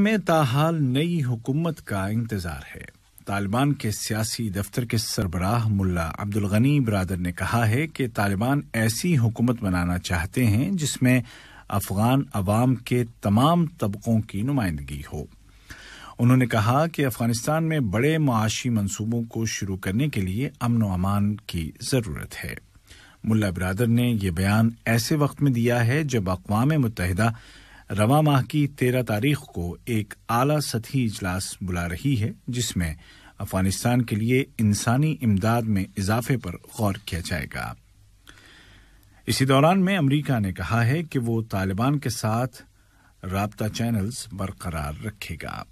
में ताहाल नई हुकूमत का इंतजार है तालिबान के सियासी दफ्तर के सरबराह मुल्ला अब्दुल गनी बरदर ने कहा है कि तालिबान ऐसी हुकूमत बनाना चाहते हैं जिसमें अफगान अवाम के तमाम तबकों की नुमाइंदगी हो उन्होंने कहा कि अफगानिस्तान में बड़े माशी मंसूबों को शुरू करने के लिए अमन अमान की ज़रूरत है मुल्ला बरदर ने यह बयान ऐसे वक्त में दिया है जब अकवा मुतहदा रवा माह की तेरह तारीख को एक आला सतही इजलास बुला रही है जिसमें अफगानिस्तान के लिए इंसानी इमदाद में इजाफे पर गौर किया जाएगा इसी दौरान में अमरीका ने कहा है कि वो तालिबान के साथ रबता चैनल्स बरकरार रखेगा